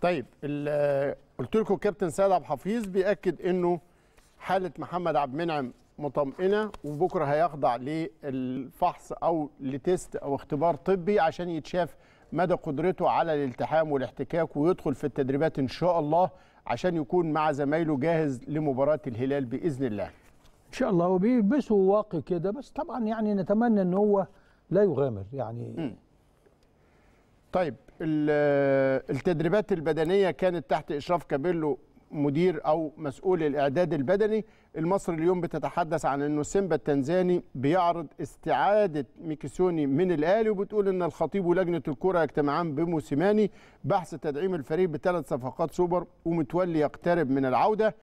طيب قلت لكم الكابتن سيد عبد الحفيظ بياكد انه حاله محمد عبد المنعم مطمئنه وبكره هيخضع للفحص او لتست او اختبار طبي عشان يتشاف مدى قدرته على الالتحام والاحتكاك ويدخل في التدريبات ان شاء الله عشان يكون مع زمايله جاهز لمباراه الهلال باذن الله. ان شاء الله وبيلبسوا واقي كده بس طبعا يعني نتمنى ان هو لا يغامر يعني م. طيب التدريبات البدنيه كانت تحت اشراف كابيلو مدير او مسؤول الاعداد البدني المصري اليوم بتتحدث عن انه سيمبا التنزاني بيعرض استعاده ميكيسوني من الاهلي وبتقول ان الخطيب ولجنه الكره يجتمعان بموسيماني بحث تدعيم الفريق بثلاث صفقات سوبر ومتولي يقترب من العوده